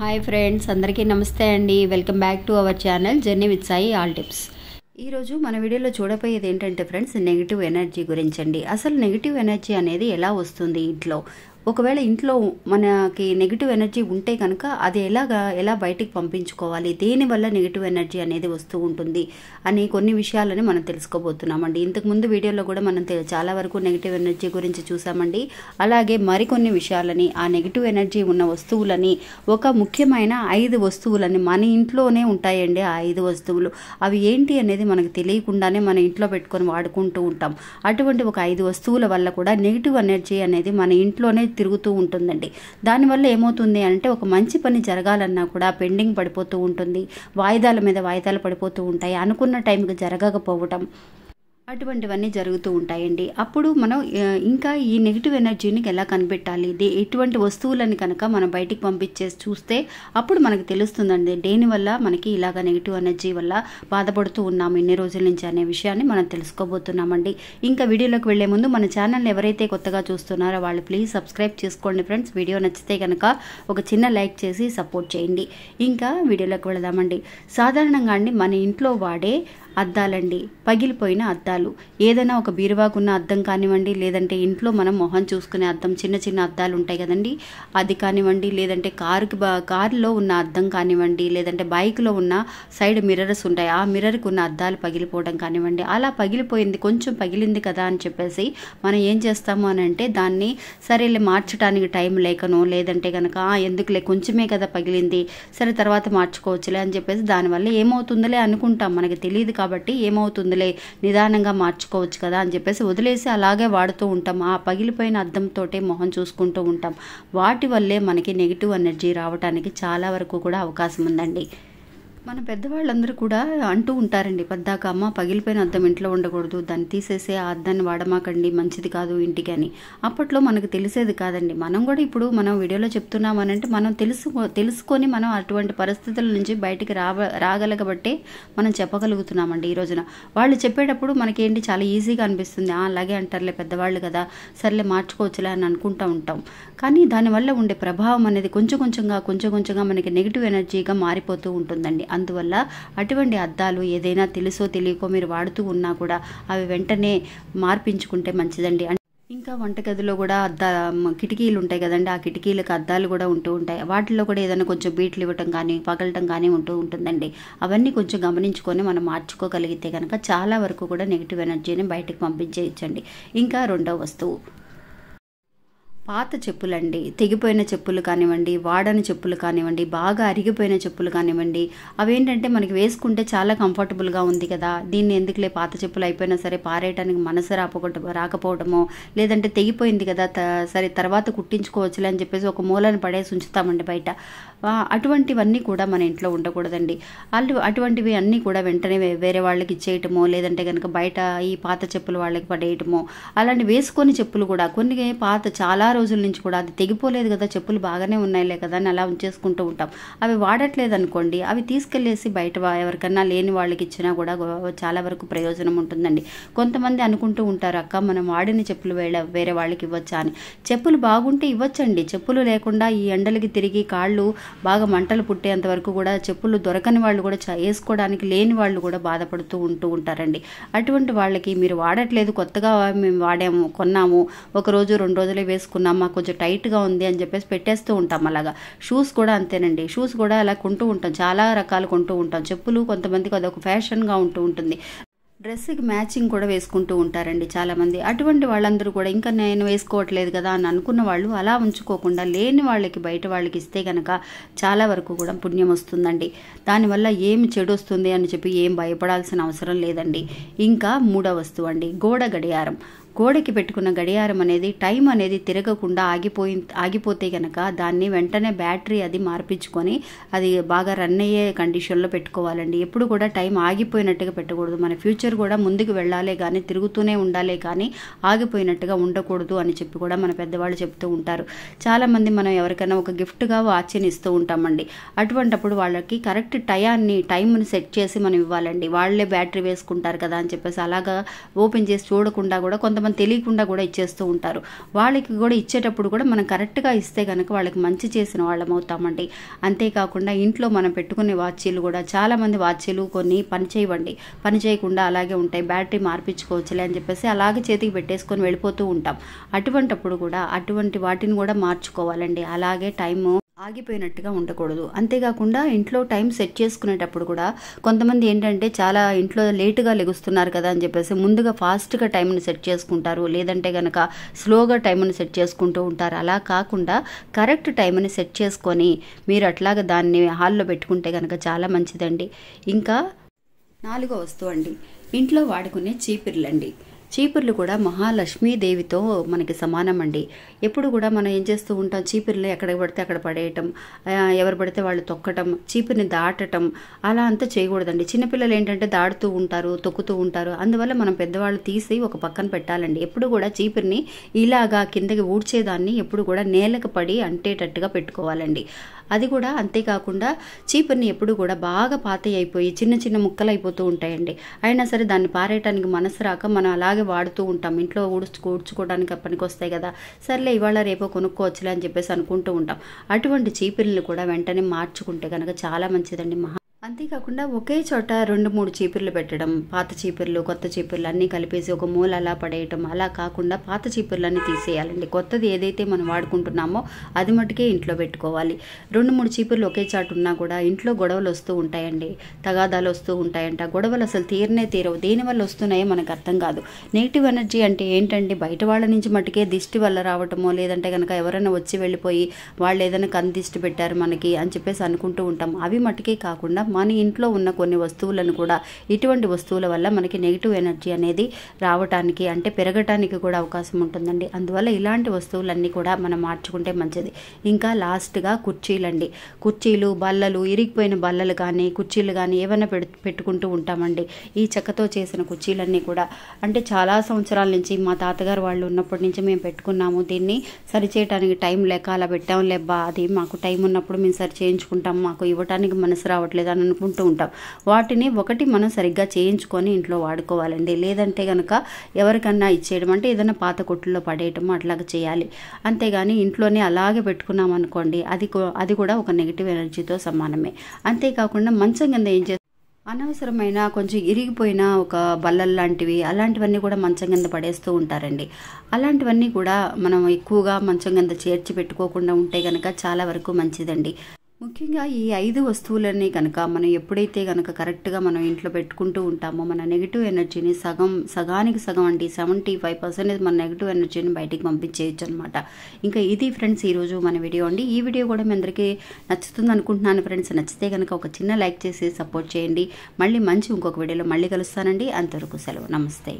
hi friends అందరికీ నమస్తే అండి welcome back to our channel journey with Sai all tips ఈరోజు మన వీడియోలో చూడబోయేది ఏంటంటే ఫ్రెండ్స్ నెగిటివ్ ఎనర్జీ గురించి అండి అసలు నెగిటివ్ ఎనర్జీ అనేది ఎలా వస్తుంది ఇంట్లో ఒకవేళ ఇంట్లో మనకి నెగిటివ్ ఎనర్జీ ఉంటే కనుక అది ఎలాగా ఎలా బయటికి పంపించుకోవాలి దేనివల్ల నెగిటివ్ ఎనర్జీ అనేది వస్తూ ఉంటుంది అని కొన్ని విషయాలని మనం తెలుసుకోబోతున్నామండి ఇంతకుముందు వీడియోలో కూడా మనం చాలా వరకు నెగిటివ్ ఎనర్జీ గురించి చూసామండి అలాగే మరికొన్ని విషయాలని ఆ నెగిటివ్ ఎనర్జీ ఉన్న వస్తువులని ఒక ముఖ్యమైన ఐదు వస్తువులని మన ఇంట్లోనే ఉంటాయండి ఆ ఐదు వస్తువులు అవి ఏంటి అనేది మనకు తెలియకుండానే మన ఇంట్లో పెట్టుకొని వాడుకుంటూ ఉంటాం అటువంటి ఒక ఐదు వస్తువుల వల్ల కూడా నెగిటివ్ ఎనర్జీ అనేది మన ఇంట్లోనే తిరుగుతూ ఉంటుందండి దానివల్ల ఏమవుతుంది అంటే ఒక మంచి పని జరగాలన్నా కూడా పెండింగ్ పడిపోతూ ఉంటుంది వాయిదాల మీద వాయిదాలు పడిపోతూ ఉంటాయి అనుకున్న టైంకి జరగకపోవటం అటువంటివన్నీ జరుగుతూ ఉంటాయండి అప్పుడు మనం ఇంకా ఈ నెగిటివ్ ఎనర్జీని ఎలా కనిపెట్టాలి ఇది ఎటువంటి వస్తువులని కనుక మనం బయటికి పంపించేసి చూస్తే అప్పుడు మనకు తెలుస్తుందండి దేనివల్ల మనకి ఇలాగ నెగిటివ్ ఎనర్జీ వల్ల బాధపడుతూ ఉన్నాము ఎన్ని రోజుల నుంచి అనే విషయాన్ని మనం తెలుసుకోబోతున్నామండి ఇంకా వీడియోలోకి వెళ్లే ముందు మన ఛానల్ ఎవరైతే కొత్తగా చూస్తున్నారో వాళ్ళు ప్లీజ్ సబ్స్క్రైబ్ చేసుకోండి ఫ్రెండ్స్ వీడియో నచ్చితే కనుక ఒక చిన్న లైక్ చేసి సపోర్ట్ చేయండి ఇంకా వీడియోలోకి వెళదామండి సాధారణంగా అండి మన ఇంట్లో వాడే అద్దాలండి పగిలిపోయిన అద్దాలు అద్దాలు ఏదైనా ఒక బీరువాకున్న అద్దం కానివ్వండి లేదంటే ఇంట్లో మనం మొహం చూసుకునే అద్దం చిన్న చిన్న అద్దాలు ఉంటాయి కదండి అది కానివ్వండి లేదంటే కారుకి కారులో ఉన్న అద్దం కానివ్వండి లేదంటే బైక్లో ఉన్న సైడ్ మిర్రర్స్ ఉంటాయి ఆ మిర్రర్కి ఉన్న అద్దాలు పగిలిపోవడం కానివ్వండి అలా పగిలిపోయింది కొంచెం పగిలింది కదా అని చెప్పేసి మనం ఏం చేస్తాము అని అంటే దాన్ని సరేలే మార్చడానికి టైం లేకనో లేదంటే కనుక ఎందుకులే కొంచెమే కదా పగిలింది సరే తర్వాత మార్చుకోవచ్చులే అని చెప్పేసి దానివల్ల ఏమవుతుందిలే అనుకుంటాం మనకి తెలియదు కాబట్టి ఏమవుతుందిలే నిదానంగా అందంగా మార్చుకోవచ్చు కదా అని చెప్పేసి వదిలేసి అలాగే వాడుతూ ఉంటాం ఆ పగిలిపోయిన అద్దంతో మొహం చూసుకుంటూ ఉంటాం వాటి వల్లే మనకి నెగిటివ్ ఎనర్జీ రావడానికి చాలా వరకు కూడా అవకాశం ఉందండి మన పెద్దవాళ్ళందరూ కూడా అంటూ ఉంటారండి పెద్దాక అమ్మ పగిలిపోయిన అద్దం ఇంట్లో ఉండకూడదు దాన్ని తీసేసే ఆ అద్దాన్ని వాడమాకండి మంచిది కాదు ఇంటికి అని అప్పట్లో మనకు తెలిసేది కాదండి మనం కూడా ఇప్పుడు మనం వీడియోలో చెప్తున్నామనంటే మనం తెలుసుకో తెలుసుకొని మనం అటువంటి పరిస్థితుల నుంచి బయటికి రావ రాగలగబట్టే మనం చెప్పగలుగుతున్నామండి ఈ రోజున వాళ్ళు చెప్పేటప్పుడు మనకేంటి చాలా ఈజీగా అనిపిస్తుంది అలాగే అంటారులే పెద్దవాళ్ళు కదా సర్లే మార్చుకోవచ్చులే అని అనుకుంటూ ఉంటాం కానీ దానివల్ల ఉండే ప్రభావం అనేది కొంచెం కొంచెంగా కొంచెం కొంచెంగా మనకి నెగిటివ్ ఎనర్జీగా మారిపోతూ ఉంటుందండి అందువల్ల అటువంటి అద్దాలు ఏదైనా తెలుసో తెలియకో మీరు వాడుతూ ఉన్నా కూడా అవి వెంటనే మార్పించుకుంటే మంచిదండి ఇంకా వంటగదిలో కూడా అద్దా కిటికీలు ఉంటాయి కదండి ఆ కిటికీలకు అద్దాలు కూడా ఉంటూ ఉంటాయి వాటిలో కూడా ఏదైనా కొంచెం బీట్లు ఇవ్వటం కానీ పగలటం కానీ ఉంటూ ఉంటుందండి అవన్నీ కొంచెం గమనించుకొని మనం మార్చుకోగలిగితే కనుక చాలా వరకు కూడా నెగిటివ్ ఎనర్జీని బయటకు పంపించేయచ్చండి ఇంకా రెండో వస్తువు పాత చెప్పులండి తెగిపోయిన చెప్పులు కానివ్వండి వాడని చెప్పులు కానివ్వండి బాగా అరిగిపోయిన చెప్పులు కానివ్వండి అవేంటంటే మనకి వేసుకుంటే చాలా కంఫర్టబుల్గా ఉంది కదా దీన్ని ఎందుకులే పాత చెప్పులు అయిపోయినా సరే పారేయటానికి మనసు రాపకట రాకపోవడమో లేదంటే తెగిపోయింది కదా సరే తర్వాత కుట్టించుకోవచ్చులే అని చెప్పేసి ఒక మూలను పడేసి ఉంచుతామండి బయట అటువంటివన్నీ కూడా మన ఇంట్లో ఉండకూడదండి వాళ్ళు అటువంటివి అన్నీ కూడా వెంటనే వేరే వాళ్ళకి ఇచ్చేయటమో లేదంటే కనుక బయట ఈ పాత చెప్పులు వాళ్ళకి పడేయటమో అలాంటి వేసుకొని చెప్పులు కూడా కొన్ని పాత చాలా రోజుల నుంచి కూడా అది తెగిపోలేదు కదా చెప్పులు బాగానే ఉన్నాయిలే కదా అని అలా ఉంచేసుకుంటూ ఉంటాం అవి వాడట్లేదు అనుకోండి అవి తీసుకెళ్ళేసి బయట ఎవరికన్నా లేని వాళ్ళకి ఇచ్చినా కూడా చాలా వరకు ప్రయోజనం ఉంటుందండి కొంతమంది అనుకుంటూ ఉంటారు అక్క మనం వాడిన చెప్పులు వేళ వేరే వాళ్ళకి ఇవ్వచ్చా అని చెప్పులు బాగుంటే ఇవ్వచ్చండి చెప్పులు లేకుండా ఈ ఎండలకి తిరిగి కాళ్ళు బాగా మంటలు పుట్టేంత వరకు కూడా చెప్పులు దొరకని వాళ్ళు కూడా వేసుకోవడానికి లేని వాళ్ళు కూడా బాధపడుతూ ఉంటూ ఉంటారండి అటువంటి వాళ్ళకి మీరు వాడట్లేదు కొత్తగా మేము వాడాము కొన్నాము ఒక రోజు రెండు రోజులే వేసుకున్నాం పెట్టేసుకుందాం మాకు కొంచెం టైట్గా ఉంది అని చెప్పేసి పెట్టేస్తూ ఉంటాం అలాగా షూస్ కూడా అంతేనండి షూస్ కూడా అలా కొంటూ ఉంటాం చాలా రకాలు కొంటూ ఉంటాం చెప్పులు కొంతమందికి అదొక ఫ్యాషన్గా ఉంటూ ఉంటుంది డ్రెస్కి మ్యాచింగ్ కూడా వేసుకుంటూ ఉంటారండి చాలామంది అటువంటి వాళ్ళందరూ కూడా ఇంకా నేను వేసుకోవట్లేదు కదా అని అనుకున్న వాళ్ళు అలా ఉంచుకోకుండా లేని వాళ్ళకి బయట వాళ్ళకి ఇస్తే కనుక చాలా వరకు కూడా పుణ్యం వస్తుందండి దానివల్ల ఏమి చెడు వస్తుంది అని చెప్పి ఏం భయపడాల్సిన అవసరం లేదండి ఇంకా మూడో వస్తువు అండి గోడ గడియారం గోడకి పెట్టుకున్న గడియారం అనేది టైం అనేది తిరగకుండా ఆగిపోయి ఆగిపోతే కనుక దాన్ని వెంటనే బ్యాటరీ అది మార్పించుకొని అది బాగా రన్ అయ్యే కండిషన్లో పెట్టుకోవాలండి ఎప్పుడు కూడా టైం ఆగిపోయినట్టుగా పెట్టకూడదు మన ఫ్యూచర్ కూడా ముందుకు వెళ్ళాలి కానీ తిరుగుతూనే ఉండాలి కానీ ఆగిపోయినట్టుగా ఉండకూడదు అని చెప్పి కూడా మన పెద్దవాళ్ళు చెప్తూ ఉంటారు చాలామంది మనం ఎవరికైనా ఒక గిఫ్ట్గా వాచ్ని ఇస్తూ ఉంటామండి అటువంటప్పుడు వాళ్ళకి కరెక్ట్ టయాన్ని టైంని సెట్ చేసి మనం ఇవ్వాలండి వాళ్ళే బ్యాటరీ వేసుకుంటారు కదా అని చెప్పేసి అలాగా ఓపెన్ చేసి చూడకుండా కూడా కొంతమంది మనం తెలియకుండా కూడా ఇచ్చేస్తూ ఉంటారు వాళ్ళకి కూడా ఇచ్చేటప్పుడు కూడా మనం కరెక్ట్గా ఇస్తే కనుక వాళ్ళకి మంచి చేసిన వాళ్ళం అవుతామండి అంతేకాకుండా ఇంట్లో మనం పెట్టుకునే వాచీలు కూడా చాలామంది వాచీలు కొన్ని పని చేయవండి పని చేయకుండా అలాగే ఉంటాయి బ్యాటరీ మార్పించుకోవచ్చులే అని చెప్పేసి అలాగే చేతికి పెట్టేసుకొని వెళ్ళిపోతూ ఉంటాం అటువంటప్పుడు కూడా అటువంటి వాటిని కూడా మార్చుకోవాలండి అలాగే టైము ఆగిపోయినట్టుగా ఉండకూడదు అంతేకాకుండా ఇంట్లో టైం సెట్ చేసుకునేటప్పుడు కూడా కొంతమంది ఏంటంటే చాలా ఇంట్లో లేటుగా లెగుస్తున్నారు కదా అని చెప్పేసి ముందుగా ఫాస్ట్గా టైంని సెట్ చేసుకుంటారు లేదంటే కనుక స్లోగా టైంని సెట్ చేసుకుంటూ ఉంటారు అలా కాకుండా కరెక్ట్ టైంని సెట్ చేసుకొని మీరు అట్లాగ దాన్ని హాల్లో పెట్టుకుంటే కనుక చాలా మంచిదండి ఇంకా నాలుగో వస్తువు అండి ఇంట్లో వాడుకునే చీపిర్లండి చీపుర్లు కూడా మహాలక్ష్మీదేవితో మనకి సమానం అండి ఎప్పుడు కూడా మనం ఏం చేస్తూ ఉంటాం చీపుర్లు ఎక్కడ పడితే అక్కడ పడేయటం ఎవరు పడితే వాళ్ళు తొక్కటం చీపుర్ని దాటటం అలా అంతా చేయకూడదండి చిన్నపిల్లలు ఏంటంటే దాడుతూ ఉంటారు తొక్కుతూ ఉంటారు అందువల్ల మనం పెద్దవాళ్ళు తీసి ఒక పక్కన పెట్టాలండి ఎప్పుడు కూడా చీపుర్ని ఇలాగా కిందకి ఊడ్చేదాన్ని ఎప్పుడు కూడా నేలకు పడి అంటేటట్టుగా పెట్టుకోవాలండి అది కూడా అంతేకాకుండా చీపుర్ని ఎప్పుడు కూడా బాగా పాత అయిపోయి చిన్న చిన్న ముక్కలు అయిపోతూ ఉంటాయండి అయినా సరే దాన్ని పారేయటానికి మనసు రాక మనం అలాగే వాడుతూ ఉంటాం ఇంట్లో ఊడ్చు ఊడ్చుకోవడానికి వస్తాయి కదా సర్లే ఇవాళ రేపో కొనుక్కోవచ్చులే అని చెప్పేసి అనుకుంటూ ఉంటాం అటువంటి చీపుర్ని కూడా వెంటనే మార్చుకుంటే కనుక చాలా మంచిదండి మహా అంతేకాకుండా ఒకే చోట రెండు మూడు చీపుర్లు పెట్టడం పాత చీపుర్లు కొత్త చీపుర్లు అన్నీ కలిపేసి ఒక మూల అలా పడేయటం అలా కాకుండా పాత చీపుర్లన్నీ తీసేయాలండి కొత్తది ఏదైతే మనం వాడుకుంటున్నామో అది మటుకే ఇంట్లో పెట్టుకోవాలి రెండు మూడు చీపుర్లు ఒకే చాటు ఉన్నా కూడా ఇంట్లో గొడవలు వస్తూ ఉంటాయండి తగాదాలు వస్తూ ఉంటాయంట గొడవలు అసలు తీరనే తీరవు దేనివల్ల వస్తున్నాయో మనకు అర్థం కాదు నెగిటివ్ ఎనర్జీ అంటే ఏంటండి బయట వాళ్ళ నుంచి మటుకే దిష్టి వల్ల రావటమో లేదంటే కనుక ఎవరైనా వచ్చి వెళ్ళిపోయి వాళ్ళు ఏదైనా కందిష్టి పెట్టారు మనకి అని చెప్పేసి అనుకుంటూ ఉంటాం అవి మటుకే కాకుండా మన ఇంట్లో ఉన్న కొన్ని వస్తువులను కూడా ఇటువంటి వస్తువుల వల్ల మనకి నెగిటివ్ ఎనర్జీ అనేది రావటానికి అంటే పెరగటానికి కూడా అవకాశం ఉంటుందండి అందువల్ల ఇలాంటి వస్తువులన్నీ కూడా మనం మార్చుకుంటే మంచిది ఇంకా లాస్ట్గా కుర్చీలండి కుర్చీలు బల్లలు ఇరిగిపోయిన బల్లలు కానీ కుర్చీలు కానీ ఏమైనా పెట్టుకుంటూ ఉంటామండి ఈ చెక్కతో చేసిన కుర్చీలన్నీ కూడా అంటే చాలా సంవత్సరాల నుంచి మా తాతగారు వాళ్ళు ఉన్నప్పటి నుంచి మేము పెట్టుకున్నాము దీన్ని సరిచేయటానికి టైం లేక అలా పెట్టాం లేబ్బా అది మాకు టైం ఉన్నప్పుడు మేము సరి చేయించుకుంటాం మాకు ఇవ్వటానికి మనసు రావట్లేదు అని అనుకుంటూ ఉంటాం వాటిని ఒకటి మనం సరిగ్గా చేయించుకొని ఇంట్లో వాడుకోవాలండి లేదంటే కనుక ఎవరికన్నా ఇచ్చేయడం అంటే ఏదైనా పాత కొట్టుల్లో పడేయటము అట్లాగ చేయాలి అంతేగాని ఇంట్లోనే అలాగే పెట్టుకున్నాం అనుకోండి అది అది కూడా ఒక నెగిటివ్ ఎనర్జీతో సమానమే అంతేకాకుండా మంచం కింద ఏం అనవసరమైన కొంచెం ఇరిగిపోయిన ఒక బల్లలు లాంటివి అలాంటివన్నీ కూడా మంచం కింద పడేస్తూ ఉంటారండి అలాంటివన్నీ కూడా మనం ఎక్కువగా మంచం కింద చేర్చి పెట్టుకోకుండా ఉంటే కనుక చాలా వరకు మంచిదండి ముఖ్యంగా ఈ ఐదు వస్తువులన్నీ కనుక మనం ఎప్పుడైతే కనుక కరెక్ట్గా మనం ఇంట్లో పెట్టుకుంటూ ఉంటామో మన నెగిటివ్ ఎనర్జీని సగం సగానికి సగం అంటే సెవెంటీ ఫైవ్ పర్సెంటేజ్ మన నెగిటివ్ ఎనర్జీని బయటికి పంపించేయచ్చు అనమాట ఇంకా ఇది ఫ్రెండ్స్ ఈరోజు మన వీడియో అండి ఈ వీడియో కూడా మీ అందరికీ నచ్చుతుంది అనుకుంటున్నాను ఫ్రెండ్స్ నచ్చితే కనుక ఒక చిన్న లైక్ చేసి సపోర్ట్ చేయండి మళ్ళీ మంచి ఇంకొక వీడియోలో మళ్ళీ కలుస్తానండి అంతవరకు సెలవు నమస్తే